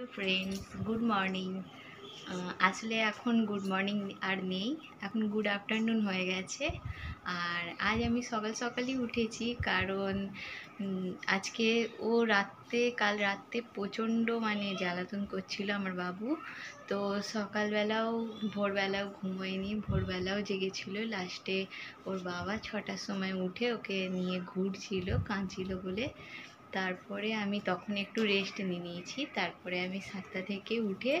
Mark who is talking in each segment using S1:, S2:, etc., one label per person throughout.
S1: hello friends good morning আসলে এখন good morning আর নেই এখন গুড আফটারনুন হয়ে গেছে আর আজ আমি সকাল সকালই উঠেছি কারণ আজকে ও রাত্রে কাল রাত্রে প্রচণ্ড মানে জ্বালাতন করছিল আমার বাবু তো সকালবেলাও ভোরবেলাও ঘুমোয়নি ভোরবেলাও জেগেছিল লাস্টে ওর বাবা ছটার সময় উঠে ওকে নিয়ে ঘুরছিল কাঁদছিল বলে তারপরে আমি তখন একটু রেস্ট নিয়ে নিয়েছি তারপরে আমি সাতটা থেকে উঠে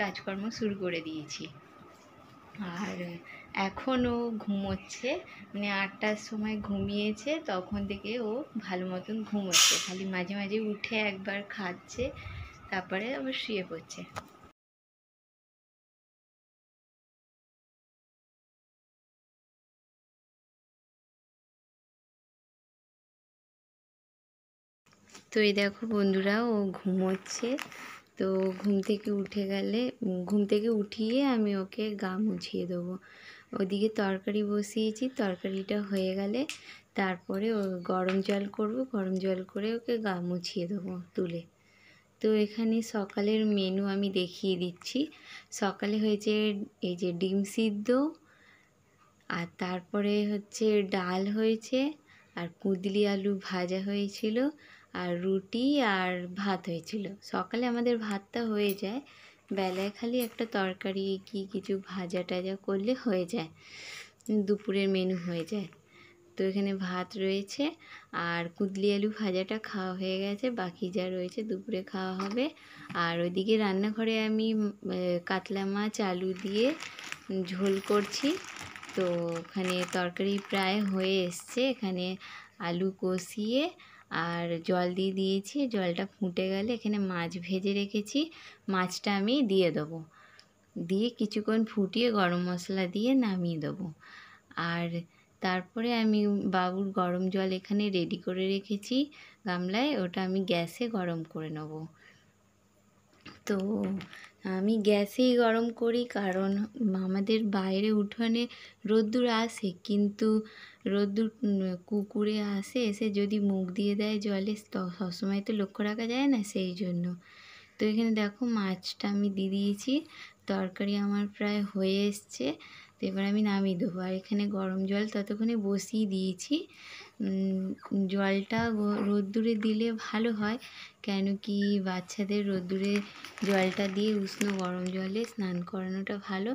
S1: কাজকর্ম শুরু করে দিয়েছি আর এখনও ঘুমোচ্ছে মানে আটটার সময় ঘুমিয়েছে তখন থেকে ও ভালো মতন ঘুমোচ্ছে খালি মাঝে মাঝে উঠে একবার খাচ্ছে তারপরে আবার শুয়ে পড়ছে তো এই দেখো বন্ধুরা ও ঘুমোচ্ছে তো ঘুম থেকে উঠে গেলে ঘুম থেকে উঠিয়ে আমি ওকে গা মুছিয়ে দেবো ওদিকে তরকারি বসিয়েছি তরকারিটা হয়ে গেলে তারপরে ও গরম জল করব গরম জল করে ওকে গা মুছিয়ে দেবো তুলে তো এখানে সকালের মেনু আমি দেখিয়ে দিচ্ছি সকালে হয়েছে এই যে ডিম সিদ্ধ আর তারপরে হচ্ছে ডাল হয়েছে আর কুঁদলি আলু ভাজা হয়েছিল আর রুটি আর ভাত হয়েছিল সকালে আমাদের ভাতটা হয়ে যায় বেলায় খালি একটা তরকারি কি কিছু ভাজা টাজা করলে হয়ে যায় দুপুরের মেনু হয়ে যায় তো এখানে ভাত রয়েছে আর কুদলি আলু ভাজাটা খাওয়া হয়ে গেছে বাকি যা রয়েছে দুপুরে খাওয়া হবে আর ওইদিকে রান্নাঘরে আমি কাতলা মাছ আলু দিয়ে ঝোল করছি তো ওখানে তরকারি প্রায় হয়ে এসছে এখানে আলু কষিয়ে আর জল দিয়ে দিয়েছি জলটা ফুটে গেলে এখানে মাছ ভেজে রেখেছি মাছটা আমি দিয়ে দেবো দিয়ে কিছুক্ষণ ফুটিয়ে গরম মশলা দিয়ে নামিয়ে দেবো আর তারপরে আমি বাবুর গরম জল এখানে রেডি করে রেখেছি গামলায় ওটা আমি গ্যাসে গরম করে নেব তো আমি গ্যাসেই গরম করি কারণ আমাদের বাইরে উঠোনে রোদ্দুর আসে কিন্তু রোদ্দুর কুকুরে আসে এসে যদি মুখ দিয়ে দেয় জলে সবসময় তো লক্ষ্য রাখা যায় না সেই জন্য তো এখানে দেখো মাছটা আমি দিয়ে দিয়েছি তরকারি আমার প্রায় হয়ে এসছে তো এবার আমি নামিয়ে দেবো আর এখানে গরম জল ততক্ষণে বসিয়ে দিয়েছি জলটা রোদ্দুরে দিলে ভালো হয় কেন কি বাচ্চাদের রোদ্দুরে জলটা দিয়ে উষ্ণ গরম জলে স্নান করানোটা ভালো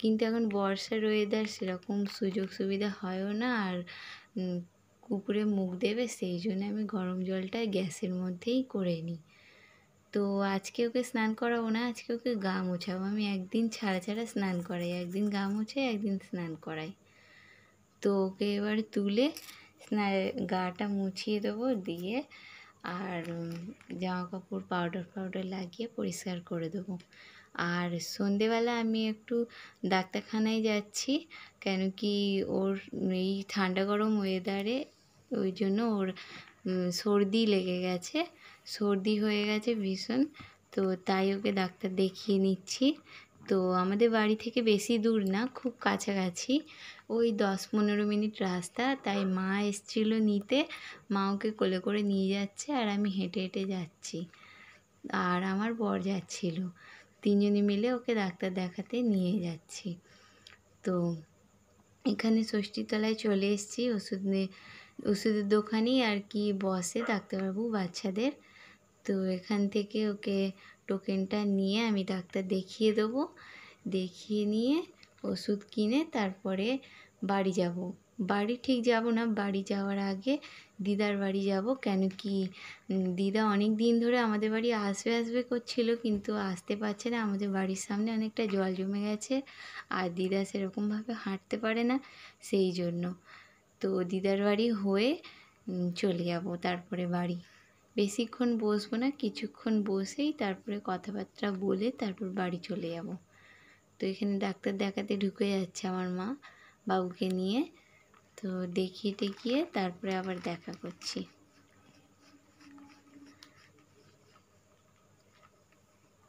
S1: কিন্তু এখন বর্ষার ওয়েদার সেরকম সুযোগ সুবিধা হয়ও না আর কুকুরে মুখ দেবে সেই জন্য আমি গরম জলটা গ্যাসের মধ্যেই করে নিই তো আজকে ওকে স্নান করাবো না আজকে ওকে গা মোছাবো আমি একদিন ছাড়া ছাড়া স্নান করাই একদিন গা মোছাই একদিন স্নান করাই তো ওকে এবার তুলে আপনার গাটা মুছিয়ে দেবো দিয়ে আর জামা কাপড় পাউডার পাউডার লাগিয়ে পরিষ্কার করে দেবো আর সন্ধেবেলা আমি একটু ডাক্তারখানায় যাচ্ছি কেন কি ওর এই ঠান্ডা গরম ওয়েদারে ওই জন্য ওর সর্দি লেগে গেছে সর্দি হয়ে গেছে ভীষণ তো তাই ওকে ডাক্তার দেখিয়ে নিচ্ছি তো আমাদের বাড়ি থেকে বেশি দূর না খুব কাছাকাছি ওই দশ পনেরো মিনিট রাস্তা তাই মা এসছিল নিতে মা ওকে কোলে করে নিয়ে যাচ্ছে আর আমি হেঁটে হেঁটে যাচ্ছি আর আমার বর যাচ্ছিল তিনজনে মিলে ওকে ডাক্তার দেখাতে নিয়ে যাচ্ছি তো এখানে ষষ্ঠীতলায় চলে এসেছি ওষুধ ওষুধের দোকানেই আর কি বসে ডাক্তারবাবু বাচ্চাদের তো এখান থেকে ওকে টোকেনটা নিয়ে আমি ডাক্তার দেখিয়ে দেবো দেখিয়ে নিয়ে ওষুধ কিনে তারপরে বাড়ি যাব বাড়ি ঠিক যাব না বাড়ি যাওয়ার আগে দিদার বাড়ি যাব কেন কি দিদা অনেক দিন ধরে আমাদের বাড়ি আসবে আসবে করছিল কিন্তু আসতে পারছে না আমাদের বাড়ির সামনে অনেকটা জল জমে গেছে আর দিদা সেরকমভাবে হাঁটতে পারে না সেই জন্য তো দিদার বাড়ি হয়ে চলে যাব তারপরে বাড়ি বেশিক্ষণ বসবো না কিছুক্ষণ বসেই তারপরে কথাবার্তা বলে তারপর বাড়ি চলে যাব তো এখানে ডাক্তার দেখাতে ঢুকে যাচ্ছে আমার মা বাবুকে নিয়ে তো দেখিয়ে টেকিয়ে তারপরে আবার দেখা করছি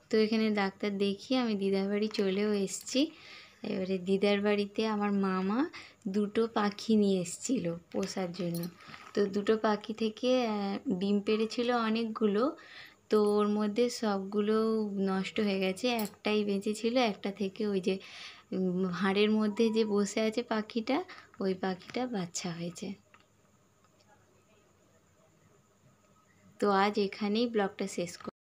S1: তো এখানে ডাক্তার দেখিয়ে আমি দিদার বাড়ি চলেও এসেছি এবারে দিদার বাড়িতে আমার মামা দুটো পাখি নিয়ে এসেছিলো পোষার জন্য তো দুটো পাখি থেকে ডিম পেড়েছিল অনেকগুলো তো ওর মধ্যে সবগুলো নষ্ট হয়ে গেছে একটাই বেঁচেছিল একটা থেকে ওই যে হাড়ের মধ্যে যে বসে আছে পাখিটা ওই পাখিটা বাচ্চা হয়েছে তো আজ এখানেই ব্লগটা শেষ